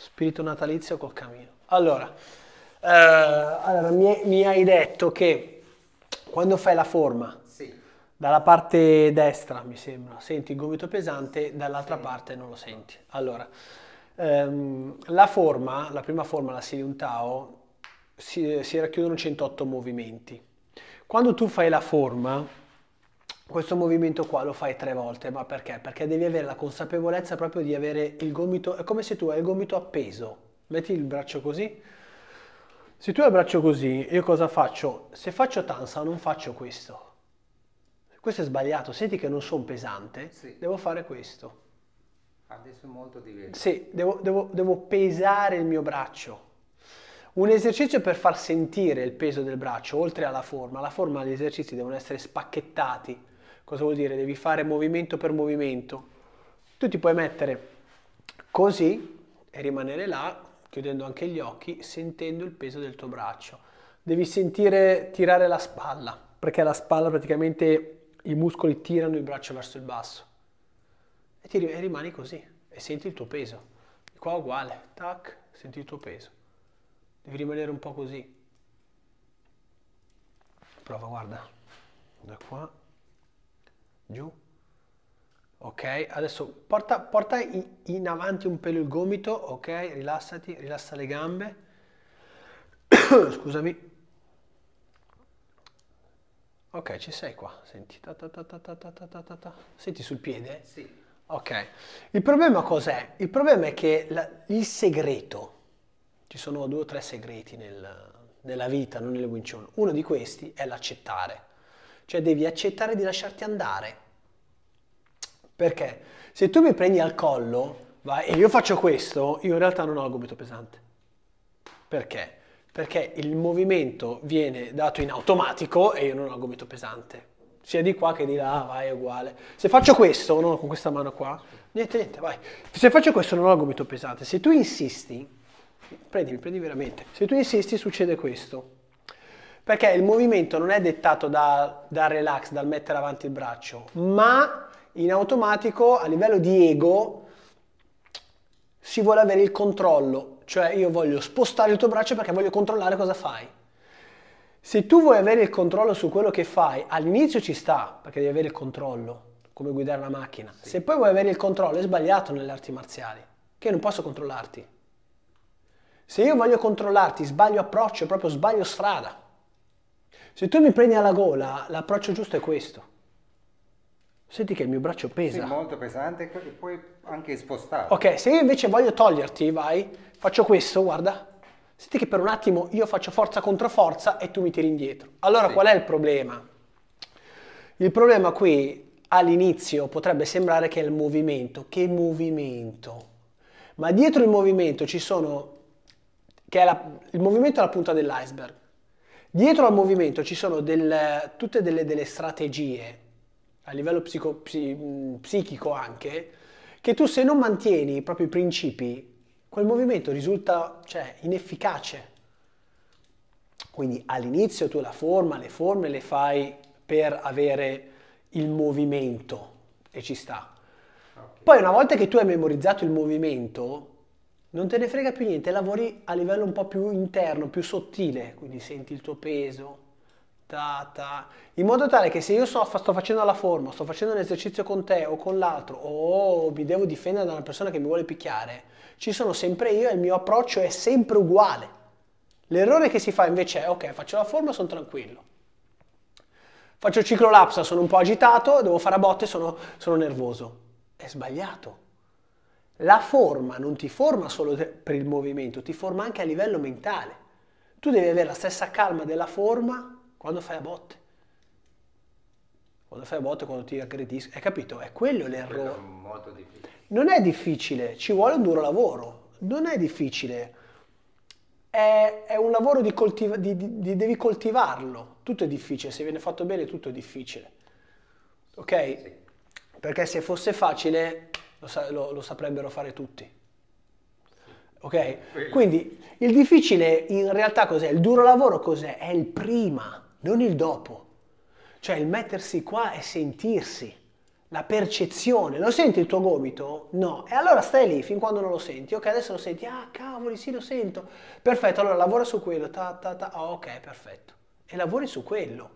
Spirito natalizio col camino. Allora, eh, allora mi, mi, hai detto che quando fai la forma, sì. dalla parte destra mi sembra, senti il gomito pesante, dall'altra sì. parte non lo senti. Allora, ehm, la forma, la prima forma, la Siri Tao, si, si racchiudono 108 movimenti. Quando tu fai la forma, questo movimento qua lo fai tre volte, ma perché? Perché devi avere la consapevolezza proprio di avere il gomito, è come se tu hai il gomito appeso, metti il braccio così, se tu hai il braccio così, io cosa faccio? Se faccio tansa non faccio questo, questo è sbagliato, senti che non sono pesante, sì. devo fare questo. Adesso è molto diverso. Sì, devo, devo, devo pesare il mio braccio. Un esercizio per far sentire il peso del braccio, oltre alla forma, la forma e gli esercizi devono essere spacchettati, Cosa vuol dire? Devi fare movimento per movimento. Tu ti puoi mettere così e rimanere là, chiudendo anche gli occhi, sentendo il peso del tuo braccio. Devi sentire tirare la spalla, perché la spalla praticamente i muscoli tirano il braccio verso il basso. E, ti, e rimani così e senti il tuo peso. Qua uguale, tac, senti il tuo peso. Devi rimanere un po' così. Prova, guarda, da qua giù, ok? Adesso porta, porta in avanti un pelo il gomito, ok? Rilassati, rilassa le gambe, scusami. Ok, ci sei qua, senti, ta ta ta ta ta ta ta ta ta. senti sul piede? Sì. Ok, il problema cos'è? Il problema è che la, il segreto, ci sono due o tre segreti nel, nella vita, non nelle Wing Chun, uno di questi è l'accettare cioè devi accettare di lasciarti andare. Perché se tu mi prendi al collo vai, e io faccio questo, io in realtà non ho il gomito pesante. Perché? Perché il movimento viene dato in automatico e io non ho il gomito pesante. Sia di qua che di là, vai, è uguale. Se faccio questo, no, con questa mano qua, niente, niente, vai. Se faccio questo non ho il gomito pesante. Se tu insisti, prendimi, prendi veramente. Se tu insisti succede questo perché il movimento non è dettato dal da relax, dal mettere avanti il braccio, ma in automatico a livello di ego si vuole avere il controllo, cioè io voglio spostare il tuo braccio perché voglio controllare cosa fai. Se tu vuoi avere il controllo su quello che fai, all'inizio ci sta, perché devi avere il controllo, come guidare la macchina. Sì. Se poi vuoi avere il controllo, è sbagliato nelle arti marziali, che non posso controllarti. Se io voglio controllarti, sbaglio approccio, proprio sbaglio strada. Se tu mi prendi alla gola, l'approccio giusto è questo. Senti che il mio braccio pesa. Sì, molto pesante e poi anche spostarlo. Ok, se io invece voglio toglierti, vai, faccio questo, guarda. Senti che per un attimo io faccio forza contro forza e tu mi tiri indietro. Allora sì. qual è il problema? Il problema qui all'inizio potrebbe sembrare che è il movimento. Che movimento? Ma dietro il movimento ci sono... che è la, il movimento è la punta dell'iceberg Dietro al movimento ci sono del, tutte delle, delle, strategie, a livello psico, psi, mm, psichico anche, che tu se non mantieni i propri principi, quel movimento risulta cioè, inefficace. Quindi all'inizio tu la forma, le forme le fai per avere il movimento e ci sta. Poi una volta che tu hai memorizzato il movimento, non te ne frega più niente, lavori a livello un po' più interno, più sottile, quindi senti il tuo peso, ta, ta, in modo tale che se io so, sto facendo la forma, sto facendo un esercizio con te o con l'altro, o mi devo difendere da una persona che mi vuole picchiare, ci sono sempre io e il mio approccio è sempre uguale. L'errore che si fa invece è, ok, faccio la forma, sono tranquillo. Faccio il ciclo lapsa, sono un po' agitato, devo fare a botte, sono, sono nervoso. È sbagliato la forma non ti forma solo per il movimento, ti forma anche a livello mentale. Tu devi avere la stessa calma della forma quando fai a botte. Quando fai a botte, quando ti aggredisci. Hai capito? È quello l'errore. Non è difficile, ci vuole un duro lavoro. Non è difficile. È, è un lavoro di, coltiva- di, di, di devi coltivarlo. Tutto è difficile, se viene fatto bene tutto è difficile. Ok? Sì. Perché se fosse facile lo, sa- lo, lo saprebbero fare tutti. Ok? Quindi il difficile in realtà cos'è? Il duro lavoro cos'è? È il prima, non il dopo. Cioè il mettersi qua e sentirsi, la percezione. Lo senti il tuo gomito? No. E allora stai lì fin quando non lo senti. Ok, adesso lo senti. Ah, cavoli, sì, lo sento. Perfetto, allora lavora su quello. Ta, ta, ta. Oh, ok, perfetto. E lavori su quello.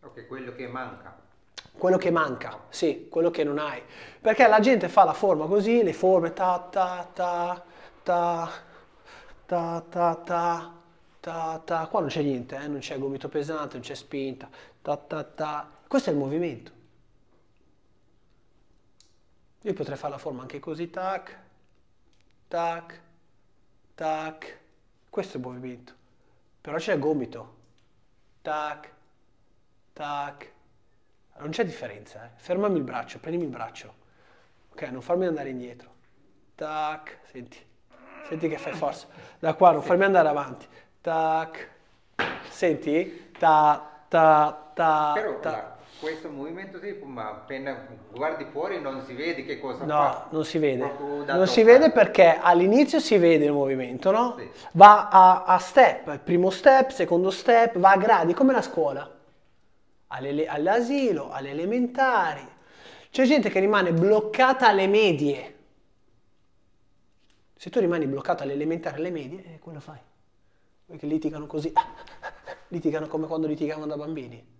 Ok, quello che manca quello che manca, sì, quello che non hai. Perché la gente fa la forma così, le forme ta ta ta ta ta ta ta ta ta qua non c'è niente, eh? non c'è gomito pesante, non c'è spinta, ta ta ta. Questo è il movimento. Io potrei fare la forma anche così, tac, tac, tac. Questo è il movimento. Però c'è il gomito. Tac, tac, non c'è differenza, eh. fermami il braccio, prendimi il braccio. Ok, non farmi andare indietro. Tac, senti, senti che fai forza. Da qua non farmi andare avanti. Tac, senti, ta, ta, ta, Però, ta. Là, questo movimento tipo, ma appena guardi fuori non si vede che cosa no, fa. No, non si vede. Non si vede perché all'inizio si vede il movimento, no? Sì. Va a, a step, primo step, secondo step, va a gradi, come la scuola all'asilo, alle elementari. C'è gente che rimane bloccata alle medie. Se tu rimani bloccato alle elementari, e alle medie, eh, quello fai. Quelli che litigano così, litigano come quando litigavano da bambini.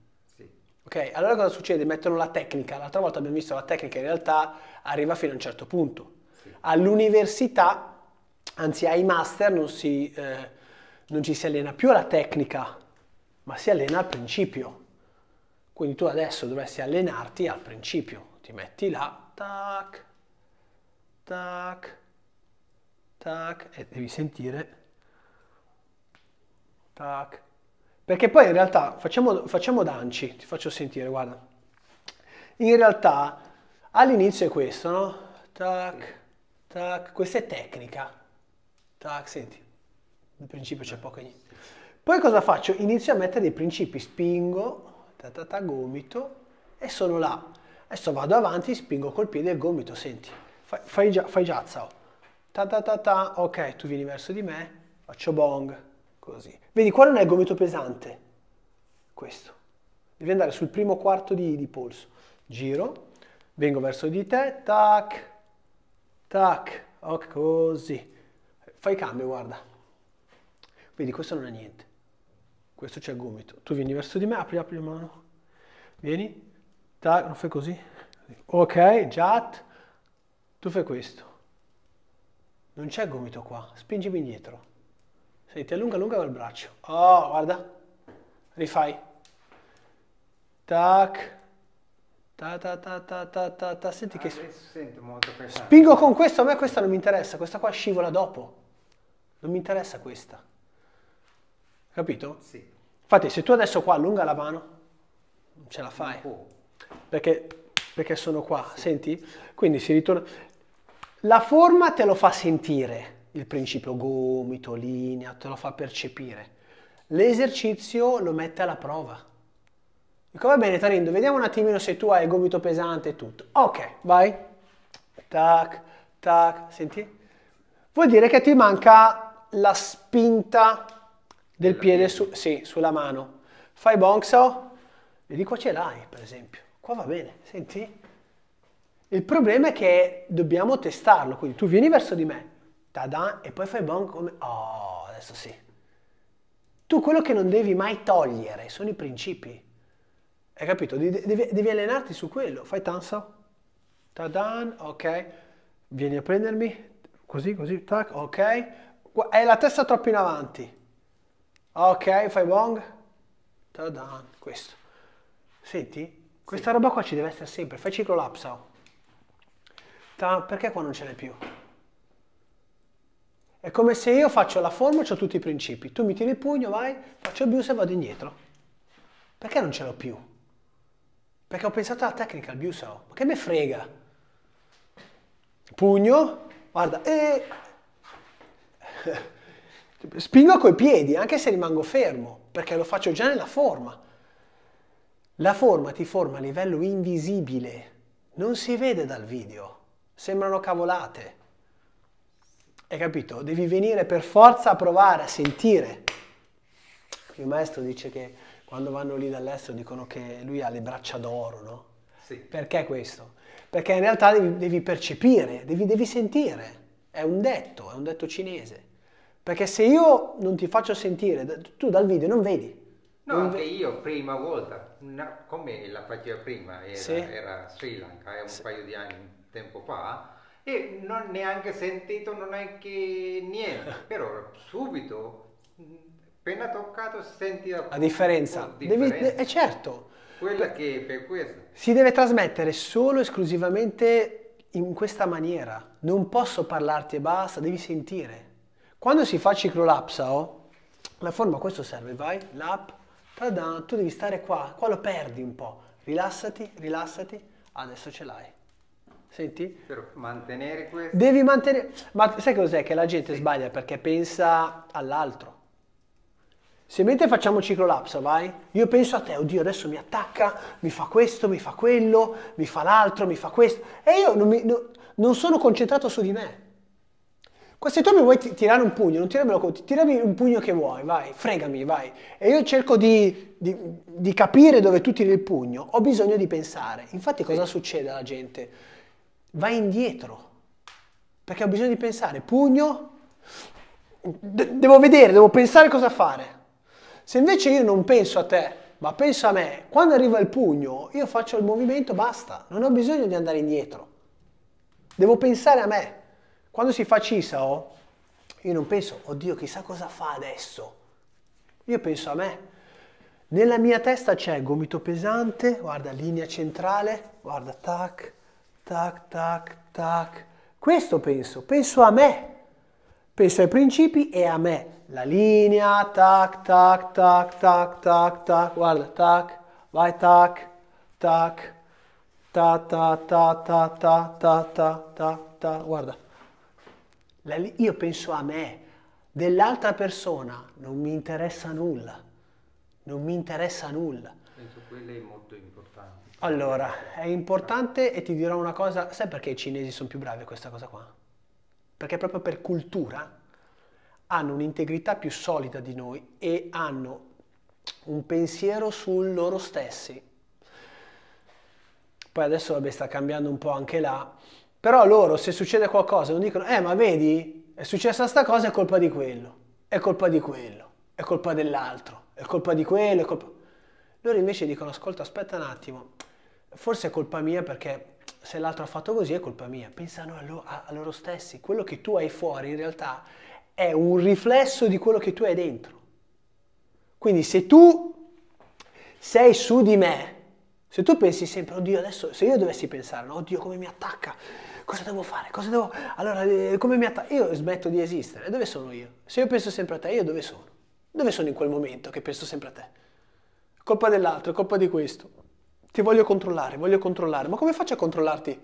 Ok, allora cosa succede? Mettono la tecnica. L'altra volta abbiamo visto la tecnica, in realtà arriva fino a un certo punto. Sì. All'università, anzi ai master, non, si, eh, non ci si allena più alla tecnica, ma si allena al principio. Quindi tu adesso dovresti allenarti al principio, ti metti là, tac, tac, tac, e devi sentire, tac. Perché poi in realtà, facciamo, facciamo danci, ti faccio sentire, guarda. In realtà all'inizio è questo, no? Tac, tac, questa è tecnica. Tac, senti, nel principio c'è poco niente. Poi cosa faccio? Inizio a mettere dei principi, spingo, ta, ta, ta, gomito e sono là. Adesso vado avanti, spingo col piede il gomito, senti, fai, fai, già, fai già, oh. ta, ta ta ta ok, tu vieni verso di me, faccio bong, così. Vedi, qua non è il gomito pesante, questo. Devi andare sul primo quarto di, di polso. Giro, vengo verso di te, tac, tac, ok, così. Fai cambio, guarda. Vedi, questo non è niente questo c'è il gomito. Tu vieni verso di me, apri, apri la mano. Vieni, tac, non fai così. Ok, jat, tu fai questo. Non c'è gomito qua, spingimi indietro. Senti, allunga, allunga col braccio. Oh, guarda. Rifai. Tac. Ta ta ta ta ta ta, ta. Senti che... Ah, Spingo con questo, a me questa non mi interessa, questa qua scivola dopo. Non mi interessa questa. Capito? Sì. Infatti, se tu adesso qua allunga la mano, non ce la fai. Perché, perché sono qua, sì. senti? Quindi si ritorna. La forma te lo fa sentire, il principio gomito, linea, te lo fa percepire. L'esercizio lo mette alla prova. Dico, va bene Tarindo, vediamo un attimino se tu hai il gomito pesante e tutto. Ok, vai. Tac, tac, senti? Vuol dire che ti manca la spinta del piede su, sì, sulla mano. Fai bonzo e di qua ce l'hai, per esempio. Qua va bene, senti? Il problema è che dobbiamo testarlo, quindi tu vieni verso di me, tada, e poi fai bonzo come... Oh, adesso sì. Tu quello che non devi mai togliere sono i principi. Hai capito? Devi, devi allenarti su quello. Fai tanso. Tadan, ok. Vieni a prendermi. Così, così, tac, ok. Hai la testa troppo in avanti. Ok, fai bong. Ta-dan, questo. Senti? Questa sì. roba qua ci deve essere sempre. Fai ciclo lapsao. perché qua non ce n'è più? È come se io faccio la forma e ho tutti i principi. Tu mi tiri il pugno, vai, faccio il bius e vado indietro. Perché non ce l'ho più? Perché ho pensato alla tecnica, al bius. Ma che me frega? Pugno, guarda, e... Spingo coi piedi, anche se rimango fermo, perché lo faccio già nella forma. La forma ti forma a livello invisibile, non si vede dal video, sembrano cavolate. Hai capito? Devi venire per forza a provare, a sentire. Il mio maestro dice che quando vanno lì dall'estero dicono che lui ha le braccia d'oro, no? Sì. Perché questo? Perché in realtà devi, devi percepire, devi, devi sentire. È un detto, è un detto cinese. Perché se io non ti faccio sentire, tu dal video non vedi. No, anche io prima volta, una, come la faceva prima, era, sì. era Sri Lanka, è eh, un sì. paio di anni, tempo fa, e non neanche sentito, non neanche niente, però subito, appena toccato, senti la, la differenza. differenza. Devi, eh, è eh, certo. Quella che per questo. Si deve trasmettere solo esclusivamente in questa maniera. Non posso parlarti e basta, devi sentire. Quando si fa ciclo lapsao, la forma a questo serve, vai, lap, tada, tu devi stare qua, qua lo perdi un po', rilassati, rilassati, adesso ce l'hai. Senti? Per mantenere questo. Devi mantenere, ma sai cos'è che la gente sì. sbaglia perché pensa all'altro. Se mentre facciamo ciclo lapso, vai, io penso a te, oddio, adesso mi attacca, mi fa questo, mi fa quello, mi fa l'altro, mi fa questo, e io non, mi, no, non sono concentrato su di me se tu mi vuoi t- tirare un pugno, non tiramelo con, tirami un pugno che vuoi, vai, fregami, vai. E io cerco di, di, di capire dove tu tiri il pugno, ho bisogno di pensare. Infatti cosa succede alla gente? Vai indietro, perché ho bisogno di pensare, pugno, de- devo vedere, devo pensare cosa fare. Se invece io non penso a te, ma penso a me, quando arriva il pugno, io faccio il movimento, basta, non ho bisogno di andare indietro. Devo pensare a me. Quando si fa CISAO, oh, io non penso, oddio, chissà cosa fa adesso. Io penso a me. Nella mia testa c'è gomito pesante, guarda, linea centrale, guarda, tac, tac, tac, tac. Questo penso, penso a me. Penso ai principi e a me. La linea, tac, tac, tac, tac, tac, tac, guarda, tac, vai, tac, tac, ta, ta, ta, ta, ta, ta, ta, ta, ta, guarda io penso a me, dell'altra persona non mi interessa nulla, non mi interessa nulla. Penso quella è molto importante. Allora, è importante e ti dirò una cosa, sai perché i cinesi sono più bravi a questa cosa qua? Perché proprio per cultura hanno un'integrità più solida di noi e hanno un pensiero su loro stessi. Poi adesso vabbè sta cambiando un po' anche là, però loro se succede qualcosa non dicono, eh ma vedi, è successa sta cosa, è colpa di quello, è colpa di quello, è colpa dell'altro, è colpa di quello, è colpa... Loro invece dicono, ascolta, aspetta un attimo, forse è colpa mia perché se l'altro ha fatto così è colpa mia. Pensano a, lo, a, a loro stessi, quello che tu hai fuori in realtà è un riflesso di quello che tu hai dentro. Quindi se tu sei su di me, se tu pensi sempre, oddio, adesso se io dovessi pensare, no, oddio come mi attacca, cosa devo fare? Cosa devo... Allora, eh, come mi attacco? Io smetto di esistere. Dove sono io? Se io penso sempre a te, io dove sono? Dove sono in quel momento che penso sempre a te? Colpa dell'altro, colpa di questo. Ti voglio controllare, voglio controllare. Ma come faccio a controllarti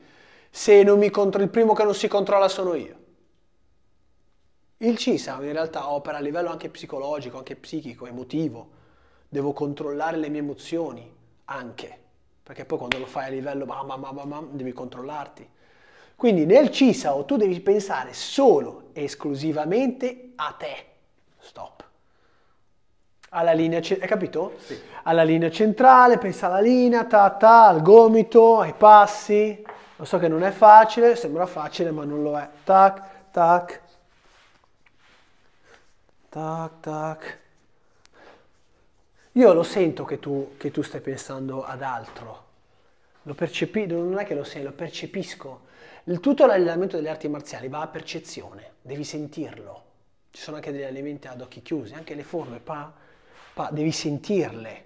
se contro... il primo che non si controlla sono io? Il CISAM in realtà opera a livello anche psicologico, anche psichico, emotivo. Devo controllare le mie emozioni anche, perché poi quando lo fai a livello ma ma ma, ma devi controllarti. Quindi nel CISAO tu devi pensare solo e esclusivamente a te. Stop. Alla linea, hai capito? Sì. Alla linea centrale, pensa alla linea, ta, ta, al gomito, ai passi. Lo so che non è facile, sembra facile ma non lo è. Tac, tac. Tac, tac. Io lo sento che tu, che tu stai pensando ad altro. Lo percepisco, non è che lo sento, lo percepisco il tutto l'allenamento delle arti marziali va a percezione, devi sentirlo. Ci sono anche degli allenamenti ad occhi chiusi, anche le forme, pa, pa, devi sentirle.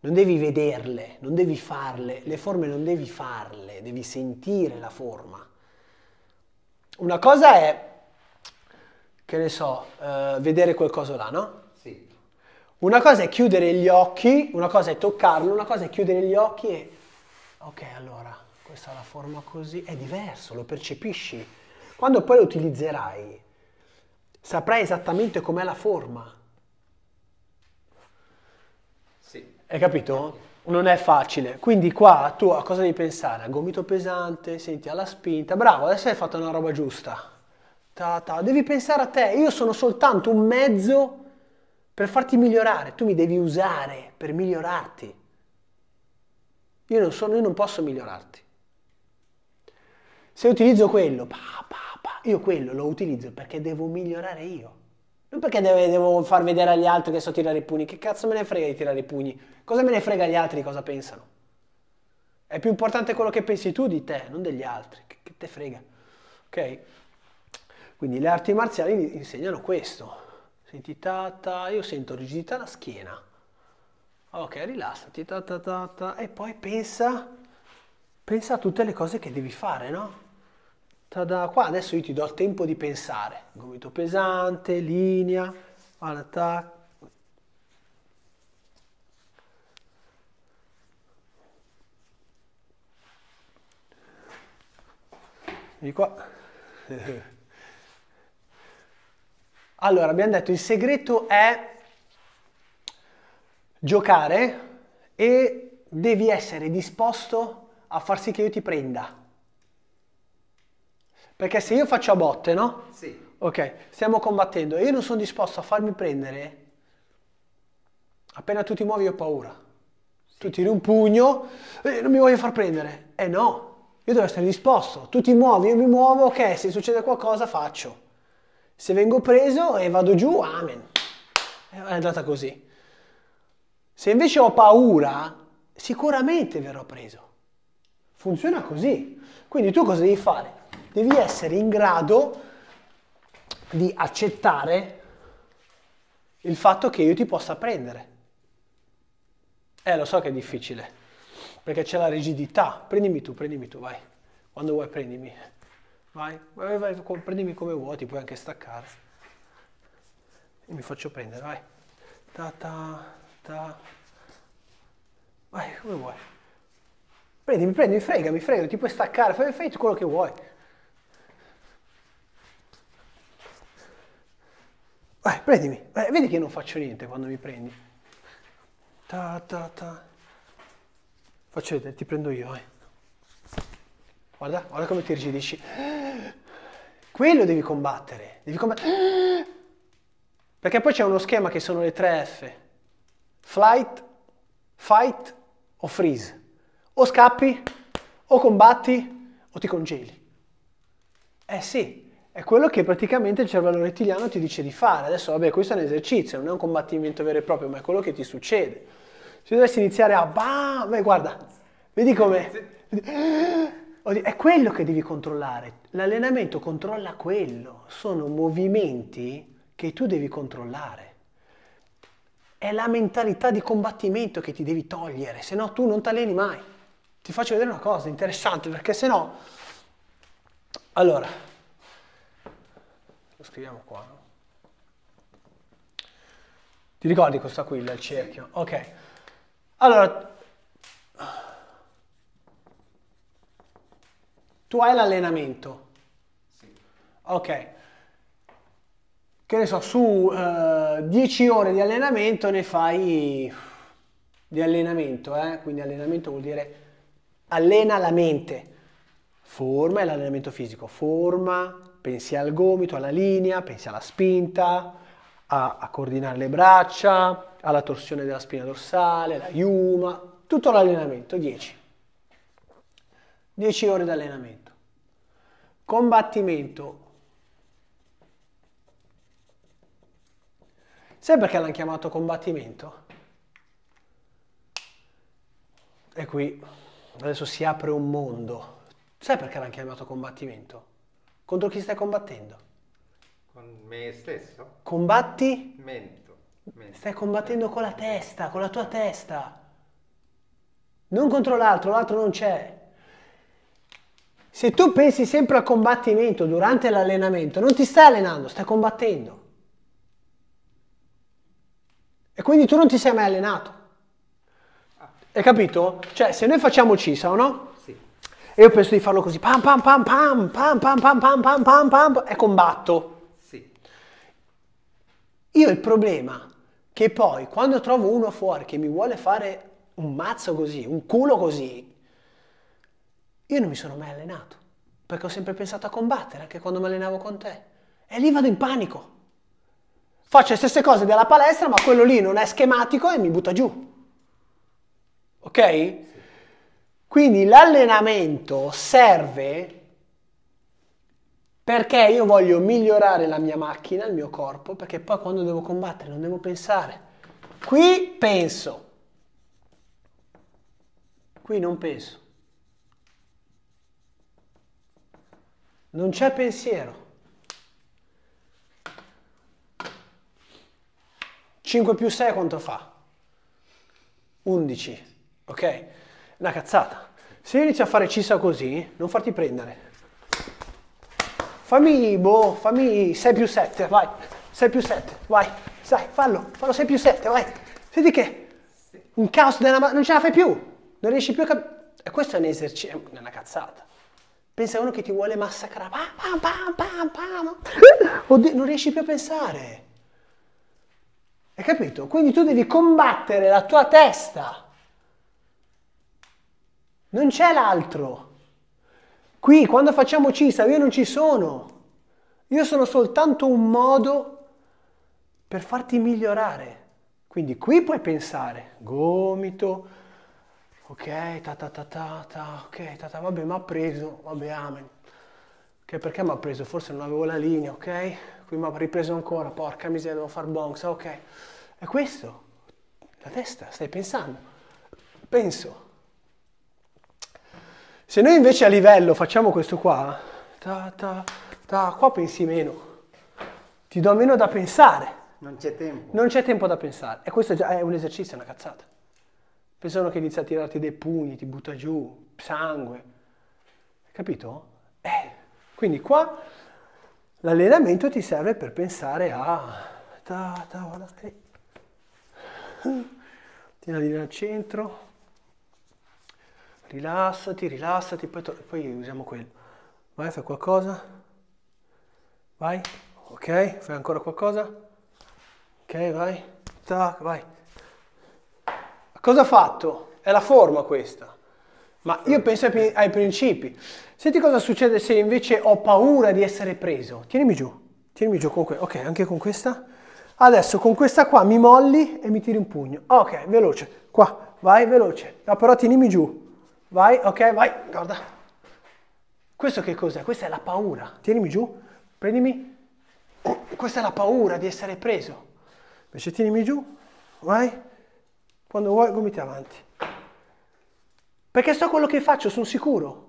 Non devi vederle, non devi farle, le forme non devi farle, devi sentire la forma. Una cosa è, che ne so, eh, vedere qualcosa là, no? Sì. Una cosa è chiudere gli occhi, una cosa è toccarlo, una cosa è chiudere gli occhi e... Ok, allora, questa la forma così, è diverso, lo percepisci. Quando poi lo utilizzerai, saprai esattamente com'è la forma. Sì. Hai capito? Non è facile. Quindi qua tu a cosa devi pensare? A gomito pesante, senti alla spinta. Bravo, adesso hai fatto una roba giusta. Ta, ta. Devi pensare a te. Io sono soltanto un mezzo per farti migliorare. Tu mi devi usare per migliorarti. Io non, sono, io non posso migliorarti. Se utilizzo quello, pa, pa, pa, io quello lo utilizzo perché devo migliorare io. Non perché deve, devo far vedere agli altri che so tirare i pugni. Che cazzo me ne frega di tirare i pugni? Cosa me ne frega agli altri di cosa pensano? È più importante quello che pensi tu di te, non degli altri. Che, che te frega? Ok? Quindi le arti marziali insegnano questo. Senti, ta, io sento rigidità alla schiena. Ok, rilassati, ta, ta, ta, ta, e poi pensa, pensa a tutte le cose che devi fare, no? Tada, qua adesso io ti do il tempo di pensare. Gomito pesante, linea, one attack. qua. allora, abbiamo detto il segreto è giocare e devi essere disposto a far sì che io ti prenda perché se io faccio a botte, no? Sì. Ok, stiamo combattendo e io non sono disposto a farmi prendere, appena tu ti muovi io ho paura. Sì. Tu tiri un pugno, eh, non mi voglio far prendere. Eh no, io devo essere disposto. Tu ti muovi, io mi muovo, ok, se succede qualcosa faccio. Se vengo preso e vado giù, amen. Eh, è andata così. Se invece ho paura, sicuramente verrò preso. Funziona così. Quindi tu cosa devi fare? devi essere in grado di accettare il fatto che io ti possa prendere. Eh, lo so che è difficile, perché c'è la rigidità. Prendimi tu, prendimi tu, vai. Quando vuoi prendimi. Vai, vai, vai, prendimi come vuoi, ti puoi anche staccare. E mi faccio prendere, vai. Ta ta ta. Vai, come vuoi. Prendimi, prendimi, fregami, fregami, ti puoi staccare, fai, fai quello che vuoi. Vai, prendimi. Vai, vedi che non faccio niente quando mi prendi. Ta, ta, ta. Faccio vedere, ti prendo io. Eh. Guarda, guarda come ti rigidisci. Quello devi combattere. Devi combattere. Perché poi c'è uno schema che sono le tre F. Flight, fight o freeze. O scappi, o combatti, o ti congeli. Eh sì, è quello che praticamente il cervello rettiliano ti dice di fare. Adesso, vabbè, questo è un esercizio, non è un combattimento vero e proprio, ma è quello che ti succede. Se dovessi iniziare a bam, beh, guarda, vedi come. È quello che devi controllare. L'allenamento controlla quello. Sono movimenti che tu devi controllare. È la mentalità di combattimento che ti devi togliere, se no tu non ti alleni mai. Ti faccio vedere una cosa interessante perché se no. Allora, scriviamo qua, no? Ti ricordi questa qui, il cerchio? Ok. Allora, tu hai l'allenamento. Sì. Ok. Che ne so, su 10 uh, eh, ore di allenamento ne fai di allenamento, eh? quindi allenamento vuol dire allena la mente. Forma è l'allenamento fisico, forma, pensi al gomito, alla linea, pensi alla spinta, a, a coordinare le braccia, alla torsione della spina dorsale, la yuma, tutto l'allenamento, 10. 10 ore di allenamento. Combattimento. Sai perché l'hanno chiamato combattimento? E qui adesso si apre un mondo. Sai perché l'hanno chiamato combattimento? Contro chi stai combattendo? Con me stesso. Combatti? Mento. Mento. Stai combattendo con la testa, con la tua testa. Non contro l'altro, l'altro non c'è. Se tu pensi sempre al combattimento durante l'allenamento, non ti stai allenando, stai combattendo. E quindi tu non ti sei mai allenato. Hai capito? Cioè, se noi facciamo CISA o no? E io penso di farlo così, pam pam pam pam pam pam pam pam pam pam pam e combatto. Sì. Io il problema che poi quando trovo uno fuori che mi vuole fare un mazzo così, un culo così, io non mi sono mai allenato, perché ho sempre pensato a combattere, anche quando mi allenavo con te. E lì vado in panico. Faccio le stesse cose della palestra, ma quello lì non è schematico e mi butta giù. Ok? Quindi l'allenamento serve perché io voglio migliorare la mia macchina, il mio corpo, perché poi quando devo combattere non devo pensare. Qui penso, qui non penso. Non c'è pensiero. 5 più 6 quanto fa? 11, ok? Una cazzata. Se inizi a fare cissa così, non farti prendere. Fammi, boh, fammi 6 più 7, vai. 6 più 7, vai. Sai, fallo, fallo 6 più 7, vai. Senti che un caos della mano, non ce la fai più. Non riesci più a capire. E questo è un esercizio, è una cazzata. Pensa a uno che ti vuole massacrare. Bam, bam, bam, bam, bam. Oddio, non riesci più a pensare. Hai capito? Quindi tu devi combattere la tua testa non c'è l'altro. Qui, quando facciamo cisa, io non ci sono. Io sono soltanto un modo per farti migliorare. Quindi qui puoi pensare, gomito, ok, ta ta ta ta, ta ok, ta ta, vabbè, mi ha preso, vabbè, amen. Ok, perché mi ha preso? Forse non avevo la linea, ok? Qui mi ha ripreso ancora, porca miseria, devo far bonks, ok. È questo, la testa, stai pensando. Penso. Se noi invece a livello facciamo questo qua, ta, ta, ta, qua pensi meno, ti do meno da pensare. Non c'è tempo. Non c'è tempo da pensare. E questo è un esercizio, è una cazzata. Pensano che inizia a tirarti dei pugni, ti butta giù, sangue. Capito? Eh. Quindi qua l'allenamento ti serve per pensare a... Ta, ta, guarda, eh. Tira lì al centro, rilassati, rilassati, poi, poi usiamo quello. Vai, fai qualcosa. Vai, ok, fai ancora qualcosa. Ok, vai, tac, vai. Cosa ha fatto? È la forma questa. Ma io penso ai, ai principi. Senti cosa succede se invece ho paura di essere preso. Tienimi giù, tienimi giù con questa. Ok, anche con questa. Adesso con questa qua mi molli e mi tiri un pugno. Ok, veloce, qua, vai veloce. No, però tienimi giù, Vai, ok, vai, guarda. Questo che cos'è? Questa è la paura. Tienimi giù, prendimi. Questa è la paura di essere preso. Invece tienimi giù, vai. Quando vuoi, gomiti avanti. Perché so quello che faccio, sono sicuro.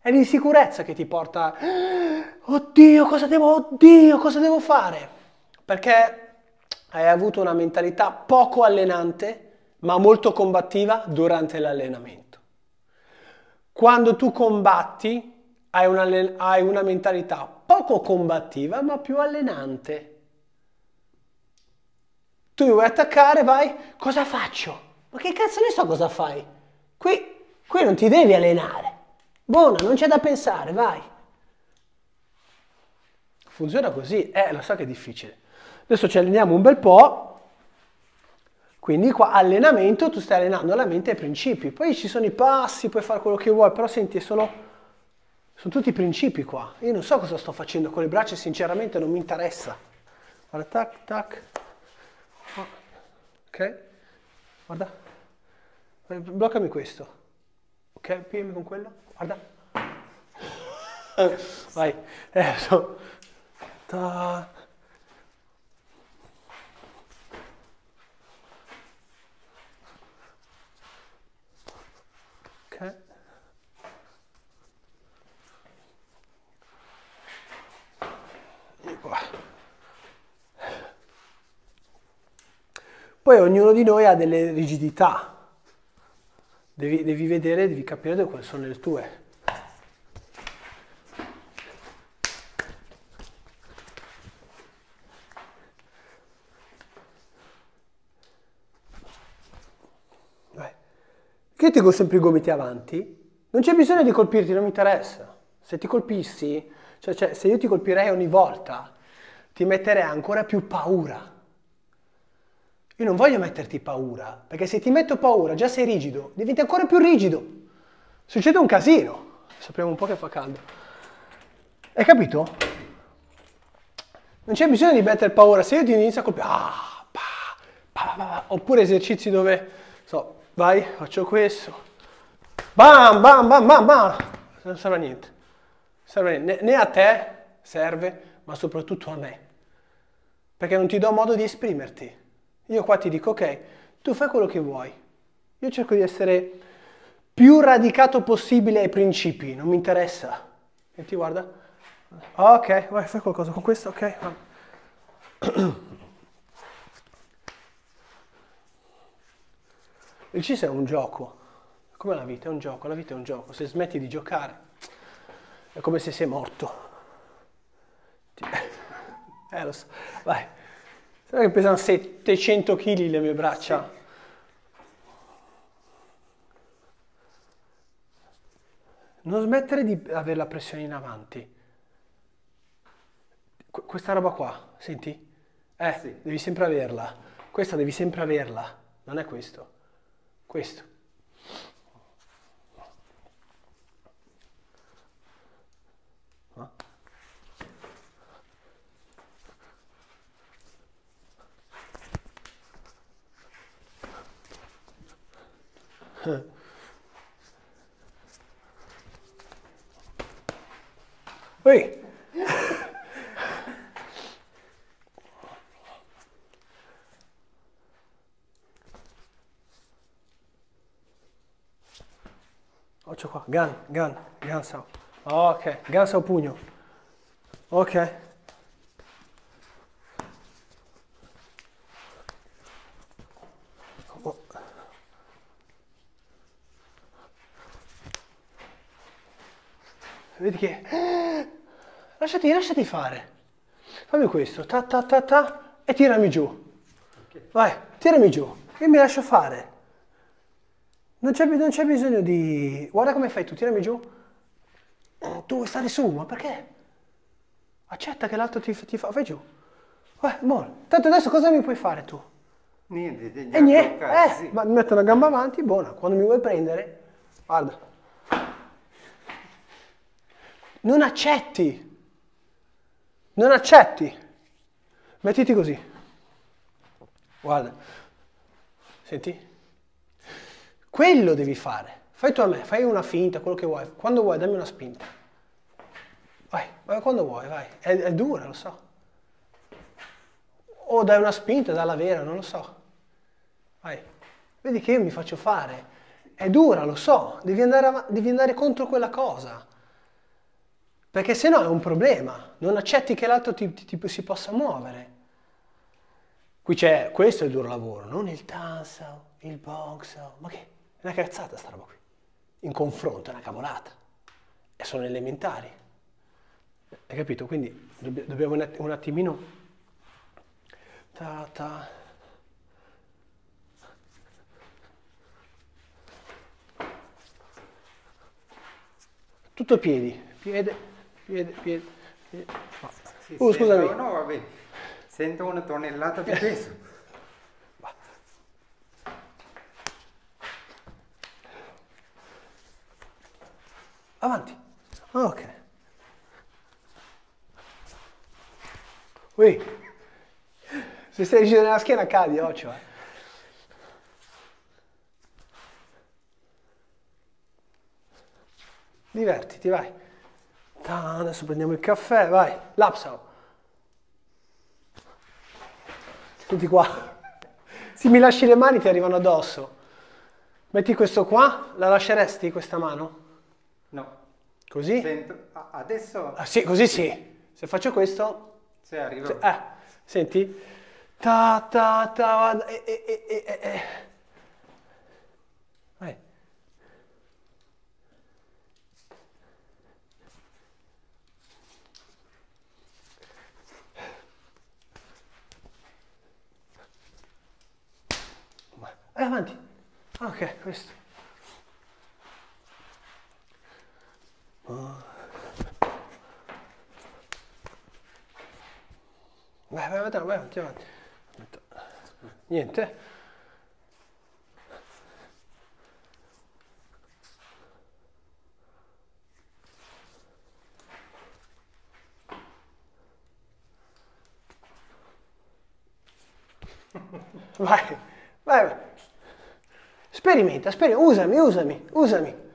È l'insicurezza che ti porta, ah, oddio, cosa devo, oddio, cosa devo fare? Perché hai avuto una mentalità poco allenante ma molto combattiva durante l'allenamento. Quando tu combatti hai una, hai una mentalità poco combattiva ma più allenante. Tu mi vuoi attaccare, vai, cosa faccio? Ma che cazzo ne so cosa fai? Qui, qui non ti devi allenare. Buona, non c'è da pensare, vai. Funziona così, eh, lo so che è difficile. Adesso ci alleniamo un bel po'. Quindi qua allenamento, tu stai allenando la mente ai principi, poi ci sono i passi, puoi fare quello che vuoi, però senti, sono, sono tutti i principi qua. Io non so cosa sto facendo con le braccia, sinceramente non mi interessa. Guarda, tac, tac. Ok? Guarda. Eh, bloccami questo. Ok? Piemi con quello. Guarda. Vai. Adesso. Eh, Ta. Poi ognuno di noi ha delle rigidità, devi, devi vedere, devi capire quali sono le tue. Che ti sempre i gomiti avanti? Non c'è bisogno di colpirti, non mi interessa. Se ti colpissi, cioè, cioè se io ti colpirei ogni volta, ti metterei ancora più paura. Io non voglio metterti paura, perché se ti metto paura, già sei rigido, diventi ancora più rigido. Succede un casino. Sappiamo un po' che fa caldo. Hai capito? Non c'è bisogno di mettere paura. Se io ti inizio a colpire, ah, bah, bah, bah, oppure esercizi dove, so, vai, faccio questo, bam, bam, bam, bam, bam, non serve a niente. Serve a niente. Né a te serve, ma soprattutto a me. Perché non ti do modo di esprimerti. Io qua ti dico, ok, tu fai quello che vuoi. Io cerco di essere più radicato possibile ai principi, non mi interessa. E ti guarda, ah, ok, vai, fai qualcosa con questo, ok. Il CIS è un gioco, come la vita, è un gioco, la vita è un gioco. Se smetti di giocare è come se sei morto. Eh, lo so, vai. Sembra che pesano 700 kg le mie braccia. Sì. Non smettere di avere la pressione in avanti. Qu questa roba qua, senti? Eh, sì. devi sempre averla. Questa devi sempre averla. Non è questo. Questo. Oi! Occhio qua, gan, gan, gan sao. Ok, gan sao pugno. Ok. lasciati, lasciati fare. Fammi questo, ta ta ta ta, e tirami giù. Vai, tirami giù. Io mi lascio fare. Non c'è, bisogno di... Guarda come fai tu, tirami giù. Tu vuoi stare su, ma perché? Accetta che l'altro ti, ti fa... Vai giù. Vai, buono. Tanto adesso cosa mi puoi fare tu? Niente, niente. E niente, eh, sì. ma metto la gamba avanti, buona. Quando mi vuoi prendere, guarda. Non accetti. Non accetti. Mettiti così. Guarda. Senti? Quello devi fare. Fai tu a me, fai una finta, quello che vuoi. Quando vuoi, dammi una spinta. Vai, vai quando vuoi, vai. È, è dura, lo so. O dai una spinta, dalla vera, non lo so. Vai. Vedi che io mi faccio fare. È dura, lo so. Devi andare, devi andare contro quella cosa. Perché se no è un problema, non accetti che l'altro ti, ti, ti, si possa muovere. Qui c'è, questo è il duro lavoro, non il tansao, il boxao, ma che? È una cazzata sta roba qui. In confronto è una cavolata. E sono elementari. Hai capito? Quindi dobbiamo un attimino... Ta, ta. Tutto piedi, piede piede, piede, Sì, oh, scusami. Sento, no, va Sento una tonnellata di peso. Va. Avanti. Ok. Ui. Se stai rigido nella schiena cadi, occhio. Eh. Divertiti, vai. Ta, ah, adesso prendiamo il caffè, vai, Lapsau. Senti qua. Se mi lasci le mani ti arrivano addosso. Metti questo qua, la lasceresti questa mano? No. Così? Sento. Adesso? Ah, sì, così sì. Se faccio questo... Se arrivo. Se, eh, senti? Ta ta ta... Eh, eh, eh, eh. Vai. Vai eh, avanti. Ok, questo. Vai, vai, vai, vai avanti, avanti. Niente. Vai, vai, vai. Sperimenta, sperimenta, usami, usami, usami.